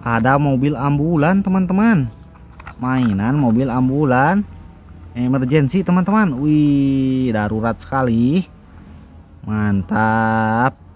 ada mobil ambulan teman-teman mainan mobil ambulan emergency teman-teman wih darurat sekali mantap